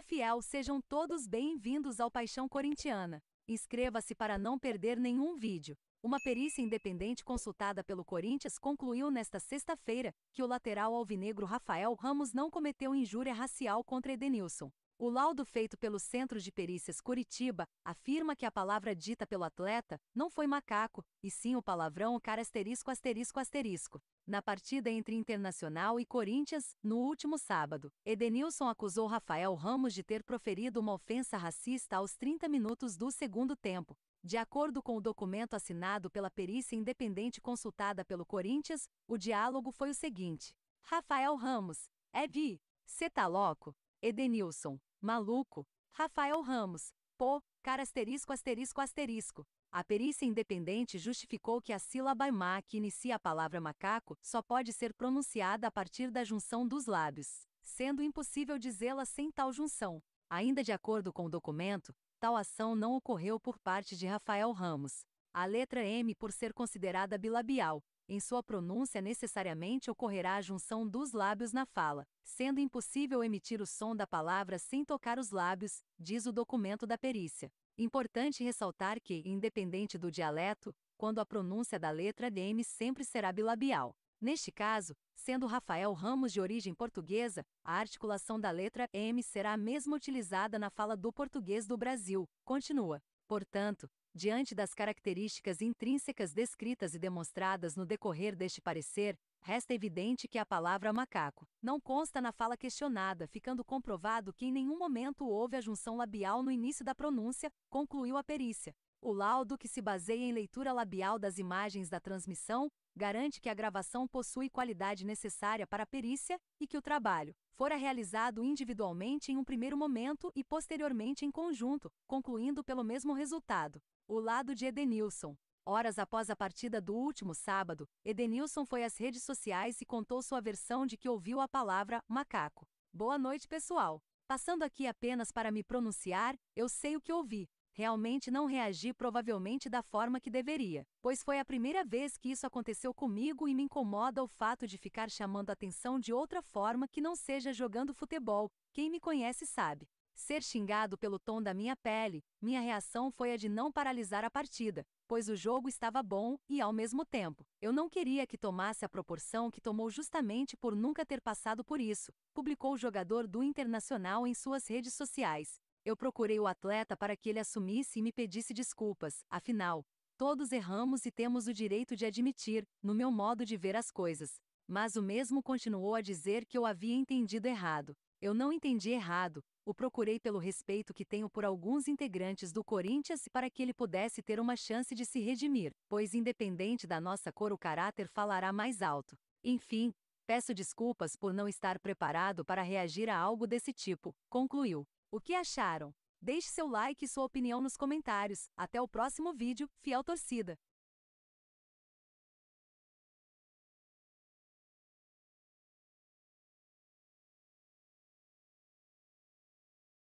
Fala fiel, sejam todos bem-vindos ao Paixão Corintiana. Inscreva-se para não perder nenhum vídeo. Uma perícia independente consultada pelo Corinthians concluiu nesta sexta-feira que o lateral alvinegro Rafael Ramos não cometeu injúria racial contra Edenilson. O laudo feito pelo Centro de Perícias Curitiba afirma que a palavra dita pelo atleta não foi macaco, e sim o palavrão cara asterisco asterisco asterisco. Na partida entre Internacional e Corinthians, no último sábado, Edenilson acusou Rafael Ramos de ter proferido uma ofensa racista aos 30 minutos do segundo tempo. De acordo com o documento assinado pela perícia independente consultada pelo Corinthians, o diálogo foi o seguinte: Rafael Ramos, é vi, cê tá louco? Edenilson, Maluco. Rafael Ramos. Pô, cara asterisco asterisco asterisco. A perícia independente justificou que a sílaba ma que inicia a palavra macaco só pode ser pronunciada a partir da junção dos lábios, sendo impossível dizê-la sem tal junção. Ainda de acordo com o documento, tal ação não ocorreu por parte de Rafael Ramos, a letra M, por ser considerada bilabial, em sua pronúncia necessariamente ocorrerá a junção dos lábios na fala, sendo impossível emitir o som da palavra sem tocar os lábios, diz o documento da perícia. Importante ressaltar que, independente do dialeto, quando a pronúncia da letra M sempre será bilabial. Neste caso, sendo Rafael Ramos de origem portuguesa, a articulação da letra M será a mesma utilizada na fala do português do Brasil. Continua. Portanto, diante das características intrínsecas descritas e demonstradas no decorrer deste parecer, resta evidente que a palavra macaco não consta na fala questionada, ficando comprovado que em nenhum momento houve a junção labial no início da pronúncia, concluiu a perícia. O laudo que se baseia em leitura labial das imagens da transmissão garante que a gravação possui qualidade necessária para a perícia e que o trabalho fora realizado individualmente em um primeiro momento e posteriormente em conjunto, concluindo pelo mesmo resultado. O lado de Edenilson. Horas após a partida do último sábado, Edenilson foi às redes sociais e contou sua versão de que ouviu a palavra macaco. Boa noite, pessoal. Passando aqui apenas para me pronunciar, eu sei o que ouvi realmente não reagi provavelmente da forma que deveria, pois foi a primeira vez que isso aconteceu comigo e me incomoda o fato de ficar chamando atenção de outra forma que não seja jogando futebol, quem me conhece sabe. Ser xingado pelo tom da minha pele, minha reação foi a de não paralisar a partida, pois o jogo estava bom e, ao mesmo tempo, eu não queria que tomasse a proporção que tomou justamente por nunca ter passado por isso, publicou o jogador do Internacional em suas redes sociais. Eu procurei o atleta para que ele assumisse e me pedisse desculpas, afinal, todos erramos e temos o direito de admitir, no meu modo de ver as coisas. Mas o mesmo continuou a dizer que eu havia entendido errado. Eu não entendi errado, o procurei pelo respeito que tenho por alguns integrantes do Corinthians para que ele pudesse ter uma chance de se redimir, pois independente da nossa cor o caráter falará mais alto. Enfim, peço desculpas por não estar preparado para reagir a algo desse tipo, concluiu. O que acharam? Deixe seu like e sua opinião nos comentários. Até o próximo vídeo, fiel torcida!